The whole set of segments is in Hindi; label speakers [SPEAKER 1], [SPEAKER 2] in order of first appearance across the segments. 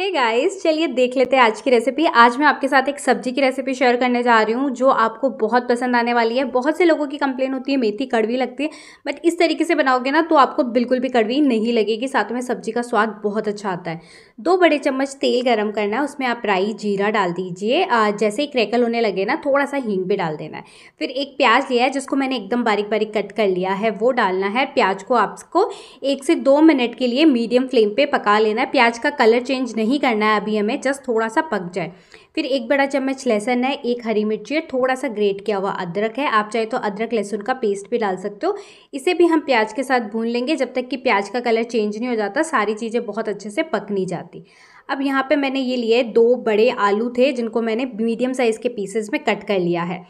[SPEAKER 1] हे hey गाइस चलिए देख लेते हैं आज की रेसिपी आज मैं आपके साथ एक सब्जी की रेसिपी शेयर करने जा रही हूँ जो आपको बहुत पसंद आने वाली है बहुत से लोगों की कंप्लेन होती है मेथी कड़वी लगती है बट इस तरीके से बनाओगे ना तो आपको बिल्कुल भी कड़वी नहीं लगेगी साथ में सब्जी का स्वाद बहुत अच्छा आता है दो बड़े चम्मच तेल गर्म करना है उसमें आप राई जीरा डाल दीजिए जैसे ही क्रैकल होने लगे ना थोड़ा सा हींग भी डाल देना है फिर एक प्याज लिया है जिसको मैंने एकदम बारीक बारीक कट कर लिया है वो डालना है प्याज को आपको एक से दो मिनट के लिए मीडियम फ्लेम पर पका लेना है प्याज का कलर चेंज नहीं नहीं करना है अभी हमें जस्ट थोड़ा सा पक जाए फिर एक बड़ा चम्मच लहसुन है एक हरी मिर्ची है थोड़ा सा ग्रेट किया हुआ अदरक है आप चाहे तो अदरक लहसुन का पेस्ट भी डाल सकते हो इसे भी हम प्याज के साथ भून लेंगे जब तक कि प्याज का कलर चेंज नहीं हो जाता सारी चीज़ें बहुत अच्छे से पक नहीं जाती अब यहाँ पे मैंने ये लिए दो बड़े आलू थे जिनको मैंने मीडियम साइज़ के पीसेस में कट कर लिया है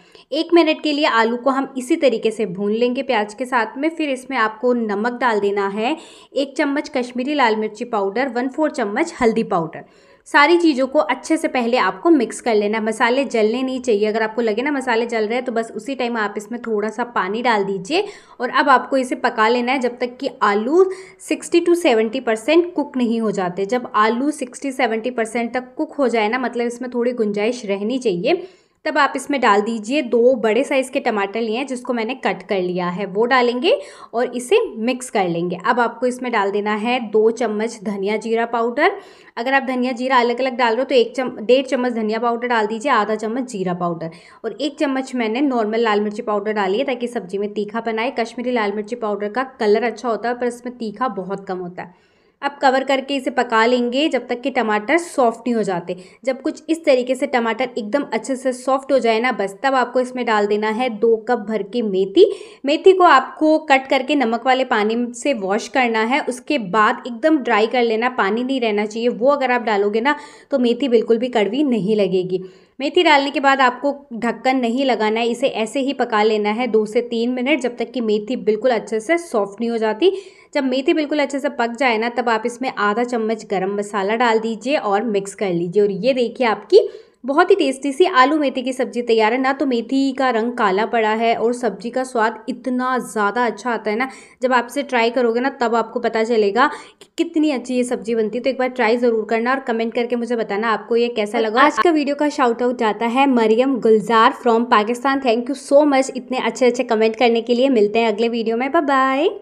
[SPEAKER 1] एक मिनट के लिए आलू को हम इसी तरीके से भून लेंगे प्याज के साथ में फिर इसमें आपको नमक डाल देना है एक चम्मच कश्मीरी लाल मिर्ची पाउडर वन फोर चम्मच हल्दी पाउडर सारी चीज़ों को अच्छे से पहले आपको मिक्स कर लेना मसाले जलने नहीं चाहिए अगर आपको लगे ना मसाले जल रहे हैं तो बस उसी टाइम आप इसमें थोड़ा सा पानी डाल दीजिए और अब आपको इसे पका लेना है जब तक कि आलू 60 टू 70 परसेंट कुक नहीं हो जाते जब आलू 60-70 परसेंट तक कुक हो जाए ना मतलब इसमें थोड़ी गुंजाइश रहनी चाहिए तब आप इसमें डाल दीजिए दो बड़े साइज़ के टमाटर लिए हैं जिसको मैंने कट कर लिया है वो डालेंगे और इसे मिक्स कर लेंगे अब आपको इसमें डाल देना है दो चम्मच धनिया जीरा पाउडर अगर आप धनिया जीरा अलग अलग डाल रहे हो तो एक चम डेढ़ चम्मच धनिया पाउडर डाल दीजिए आधा चम्मच जीरा पाउडर और एक चम्मच मैंने नॉर्मल लाल मिर्ची पाउडर डाली है ताकि सब्जी में तीखा बनाए कश्मीरी लाल मिर्ची पाउडर का कलर अच्छा होता है पर इसमें तीखा बहुत कम होता है अब कवर करके इसे पका लेंगे जब तक कि टमाटर सॉफ्ट नहीं हो जाते जब कुछ इस तरीके से टमाटर एकदम अच्छे से सॉफ्ट हो जाए ना बस तब आपको इसमें डाल देना है दो कप भर के मेथी मेथी को आपको कट करके नमक वाले पानी से वॉश करना है उसके बाद एकदम ड्राई कर लेना पानी नहीं रहना चाहिए वो अगर आप डालोगे ना तो मेथी बिल्कुल भी कड़वी नहीं लगेगी मेथी डालने के बाद आपको ढक्कन नहीं लगाना है इसे ऐसे ही पका लेना है दो से तीन मिनट जब तक कि मेथी बिल्कुल अच्छे से सॉफ्ट नहीं हो जाती जब मेथी बिल्कुल अच्छे से पक जाए ना तब आप इसमें आधा चम्मच गरम मसाला डाल दीजिए और मिक्स कर लीजिए और ये देखिए आपकी बहुत ही टेस्टी सी आलू मेथी की सब्ज़ी तैयार है ना तो मेथी का रंग काला पड़ा है और सब्ज़ी का स्वाद इतना ज़्यादा अच्छा आता है ना जब आप इसे ट्राई करोगे ना तब आपको पता चलेगा कि कितनी अच्छी ये सब्ज़ी बनती है तो एक बार ट्राई ज़रूर करना और कमेंट करके मुझे बताना आपको ये कैसा लगा आज का वीडियो का शाउट आउट जाता है Mariam Gulzar from Pakistan thank you so much इतने अच्छे अच्छे कमेंट करने के लिए मिलते हैं अगले वीडियो में बाय